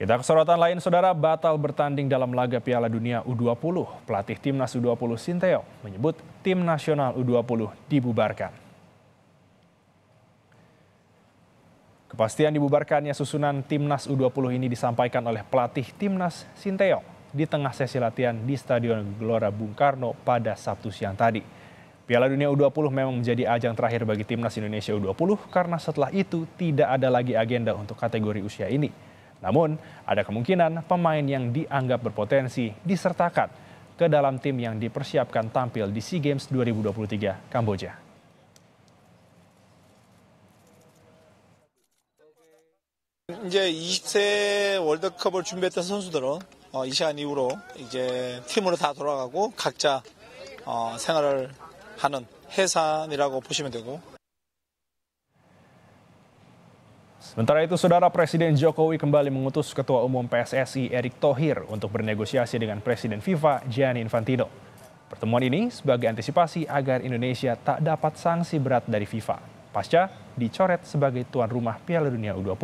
Kita ke sorotan lain, saudara batal bertanding dalam laga Piala Dunia U20. Pelatih timnas U20 Sinteyong menyebut tim nasional U20 dibubarkan. Kepastian dibubarkannya susunan timnas U20 ini disampaikan oleh pelatih timnas Sinteyong di tengah sesi latihan di Stadion Gelora Bung Karno pada Sabtu siang tadi. Piala Dunia U20 memang menjadi ajang terakhir bagi timnas Indonesia U20 karena setelah itu tidak ada lagi agenda untuk kategori usia ini. Namun, ada kemungkinan pemain yang dianggap berpotensi disertakan ke dalam tim yang dipersiapkan tampil di SEA Games 2023 Kamboja. 이제 20세 월드컵을 준비했던 선수들은 어, 이 시간 이후로 이제 팀으로 다 돌아가고 각자 어, 생활을 하는 해산이라고 보시면 되고 Sementara itu, Saudara Presiden Jokowi kembali mengutus Ketua Umum PSSI Erick Thohir untuk bernegosiasi dengan Presiden FIFA Gianni Infantino. Pertemuan ini sebagai antisipasi agar Indonesia tak dapat sanksi berat dari FIFA pasca dicoret sebagai tuan rumah Piala Dunia U20.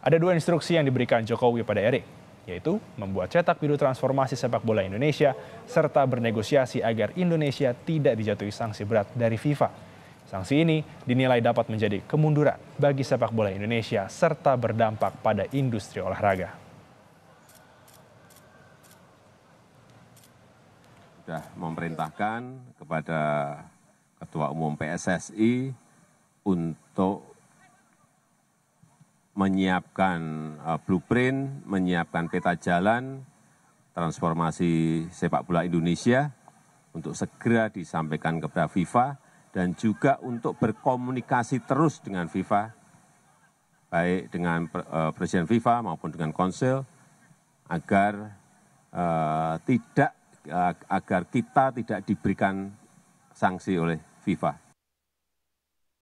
Ada dua instruksi yang diberikan Jokowi pada Erick, yaitu membuat cetak biru transformasi sepak bola Indonesia serta bernegosiasi agar Indonesia tidak dijatuhi sanksi berat dari FIFA. Sanksi ini dinilai dapat menjadi kemunduran bagi sepak bola Indonesia serta berdampak pada industri olahraga. Sudah memerintahkan kepada Ketua Umum PSSI untuk menyiapkan eh, blueprint, menyiapkan peta jalan transformasi sepak bola Indonesia untuk segera disampaikan kepada FIFA dan juga untuk berkomunikasi terus dengan fifa baik dengan eh, Presiden FIFA maupun dengan Konsil agar eh, tidak eh, agar kita tidak diberikan sanksi oleh FIFA.